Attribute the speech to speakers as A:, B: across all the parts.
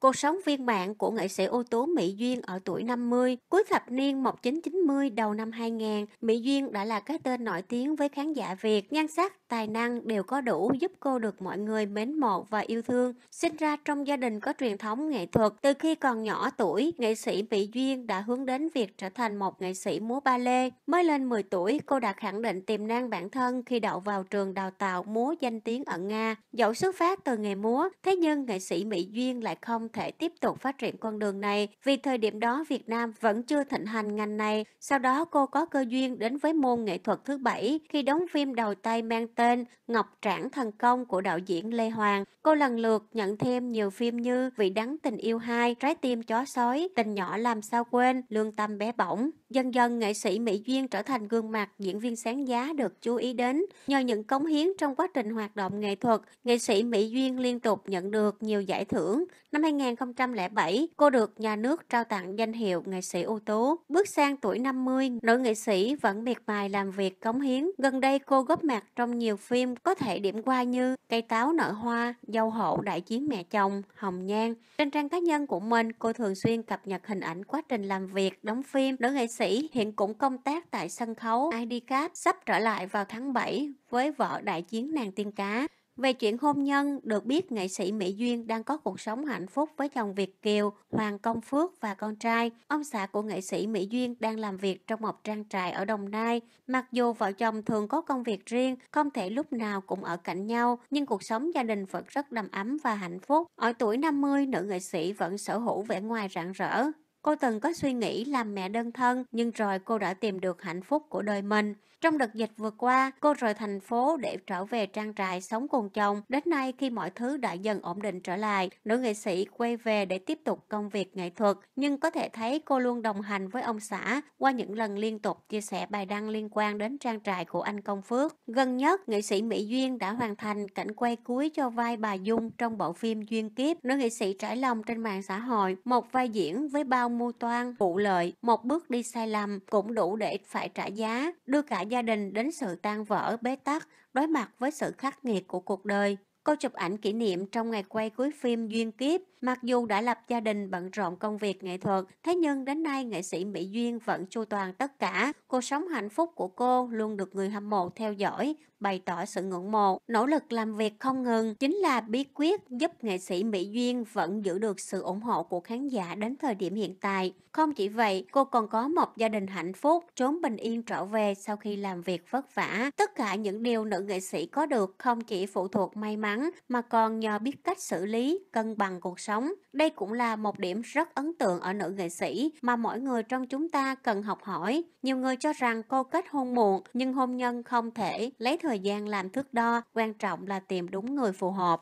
A: Cuộc sống viên mạn của nghệ sĩ ưu tú Mỹ Duyên ở tuổi 50, cuối thập niên 1990 đầu năm 2000, Mỹ Duyên đã là cái tên nổi tiếng với khán giả Việt. Nhan sắc, tài năng đều có đủ giúp cô được mọi người mến mộ và yêu thương. Sinh ra trong gia đình có truyền thống nghệ thuật, từ khi còn nhỏ tuổi, nghệ sĩ Mỹ Duyên đã hướng đến việc trở thành một nghệ sĩ múa ba lê. Mới lên 10 tuổi, cô đã khẳng định tiềm năng bản thân khi đậu vào trường đào tạo múa danh tiếng ở Nga. Dẫu xuất phát từ nghề múa, thế nhưng nghệ sĩ Mỹ Duyên lại không thể tiếp tục phát triển con đường này vì thời điểm đó Việt Nam vẫn chưa thịnh hành ngành này. Sau đó cô có cơ duyên đến với môn nghệ thuật thứ bảy khi đóng phim đầu tay mang tên Ngọc Trảng Thần Công của đạo diễn Lê Hoàng. Cô lần lượt nhận thêm nhiều phim như Vị Đắng Tình Yêu hai, Trái Tim Chó Sói, Tình Nhỏ Làm Sao Quên, Lương Tâm Bé Bỏng. Dần dần nghệ sĩ Mỹ Duyên trở thành gương mặt diễn viên sáng giá được chú ý đến. Nhờ những cống hiến trong quá trình hoạt động nghệ thuật, nghệ sĩ Mỹ Duyên liên tục nhận được nhiều giải thưởng. Năm 2000 2007, cô được nhà nước trao tặng danh hiệu nghệ sĩ ưu tú. Bước sang tuổi 50, nữ nghệ sĩ vẫn miệt mài làm việc cống hiến. Gần đây cô góp mặt trong nhiều phim có thể điểm qua như Cây táo nở hoa, Dâu hậu đại chiến mẹ chồng, Hồng Nhan. Trên trang cá nhân của mình, cô thường xuyên cập nhật hình ảnh quá trình làm việc, đóng phim. Nữ nghệ sĩ hiện cũng công tác tại sân khấu ID Cup sắp trở lại vào tháng 7 với vợ đại chiến nàng tiên cá. Về chuyện hôn nhân, được biết nghệ sĩ Mỹ Duyên đang có cuộc sống hạnh phúc với chồng Việt Kiều, Hoàng Công Phước và con trai. Ông xã của nghệ sĩ Mỹ Duyên đang làm việc trong một trang trại ở Đồng Nai. Mặc dù vợ chồng thường có công việc riêng, không thể lúc nào cũng ở cạnh nhau, nhưng cuộc sống gia đình vẫn rất đầm ấm và hạnh phúc. Ở tuổi 50, nữ nghệ sĩ vẫn sở hữu vẻ ngoài rạng rỡ, Cô từng có suy nghĩ làm mẹ đơn thân, nhưng rồi cô đã tìm được hạnh phúc của đời mình. Trong đợt dịch vừa qua, cô rời thành phố để trở về trang trại sống cùng chồng. Đến nay khi mọi thứ đã dần ổn định trở lại, nữ nghệ sĩ quay về để tiếp tục công việc nghệ thuật. Nhưng có thể thấy cô luôn đồng hành với ông xã qua những lần liên tục chia sẻ bài đăng liên quan đến trang trại của anh Công Phước. Gần nhất, nghệ sĩ Mỹ Duyên đã hoàn thành cảnh quay cuối cho vai bà Dung trong bộ phim Duyên Kiếp. Nữ nghệ sĩ trải lòng trên mạng xã hội một vai diễn với bao ông Mưu Toan, vụ lợi, một bước đi sai lầm cũng đủ để phải trả giá, đưa cả gia đình đến sự tan vỡ, bế tắc, đối mặt với sự khắc nghiệt của cuộc đời. Cô chụp ảnh kỷ niệm trong ngày quay cuối phim Duyên Kiếp. Mặc dù đã lập gia đình bận rộn công việc nghệ thuật, thế nhưng đến nay nghệ sĩ Mỹ Duyên vẫn chu toàn tất cả. Cuộc sống hạnh phúc của cô luôn được người hâm mộ theo dõi, bày tỏ sự ngưỡng mộ. Nỗ lực làm việc không ngừng chính là bí quyết giúp nghệ sĩ Mỹ Duyên vẫn giữ được sự ủng hộ của khán giả đến thời điểm hiện tại. Không chỉ vậy, cô còn có một gia đình hạnh phúc, trốn bình yên trở về sau khi làm việc vất vả. Tất cả những điều nữ nghệ sĩ có được không chỉ phụ thuộc may mắn chắn mà còn nhờ biết cách xử lý, cân bằng cuộc sống. Đây cũng là một điểm rất ấn tượng ở nữ nghệ sĩ mà mỗi người trong chúng ta cần học hỏi. Nhiều người cho rằng cô kết hôn muộn nhưng hôn nhân không thể lấy thời gian làm thước đo, quan trọng là tìm đúng người phù hợp.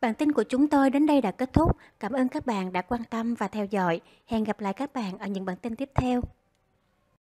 A: Bản tin của chúng tôi đến đây đã kết thúc. Cảm ơn các bạn đã quan tâm và theo dõi. Hẹn gặp lại các bạn ở những bản tin tiếp theo.